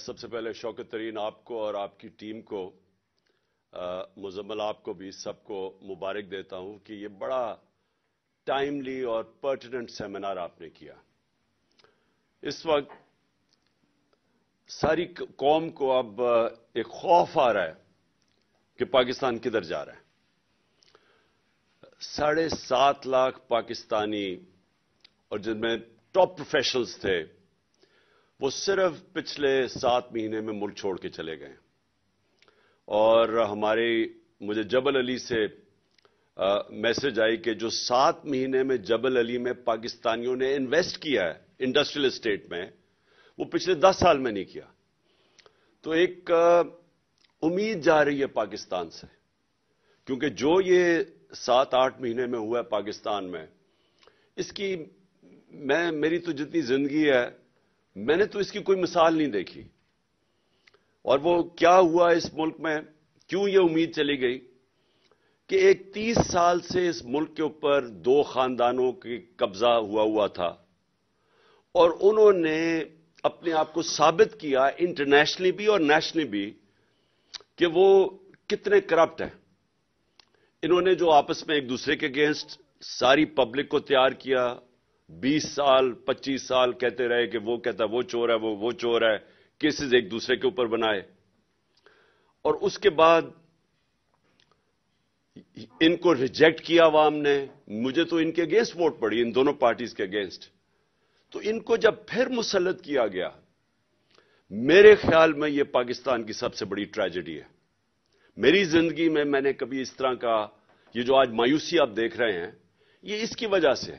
सबसे पहले शौकत तरीन आपको और आपकी टीम को मुजम्मल आपको भी सबको मुबारक देता हूं कि यह बड़ा टाइमली और पर्टिनेंट सेमिनार आपने किया इस वक्त सारी कौम को अब एक खौफ आ रहा है कि पाकिस्तान किधर जा रहा है साढ़े सात लाख पाकिस्तानी और जिनमें टॉप प्रोफेशनल्स थे वो सिर्फ पिछले सात महीने में मुल्क छोड़ के चले गए और हमारे मुझे जबल अली से मैसेज आई कि जो सात महीने में जबल अली में पाकिस्तानियों ने इन्वेस्ट किया है इंडस्ट्रियल स्टेट में वो पिछले दस साल में नहीं किया तो एक उम्मीद जा रही है पाकिस्तान से क्योंकि जो ये सात आठ महीने में हुआ है पाकिस्तान में इसकी मैं मेरी तो जितनी जिंदगी है मैंने तो इसकी कोई मिसाल नहीं देखी और वो क्या हुआ इस मुल्क में क्यों ये उम्मीद चली गई कि एक तीस साल से इस मुल्क के ऊपर दो खानदानों के कब्जा हुआ हुआ था और उन्होंने अपने आप को साबित किया इंटरनेशनली भी और नेशनली भी कि वो कितने करप्ट हैं इन्होंने जो आपस में एक दूसरे के अगेंस्ट सारी पब्लिक को तैयार किया बीस साल पच्चीस साल कहते रहे कि वो कहता वो चोर है वो वो चोर है केसेस एक दूसरे के ऊपर बनाए और उसके बाद इनको रिजेक्ट किया आवाम ने मुझे तो इनके अगेंस्ट वोट पड़ी इन दोनों पार्टीज के अगेंस्ट तो इनको जब फिर मुसलत किया गया मेरे ख्याल में यह पाकिस्तान की सबसे बड़ी ट्रेजेडी है मेरी जिंदगी में मैंने कभी इस तरह का ये जो आज मायूसी आप देख रहे हैं ये इसकी वजह से है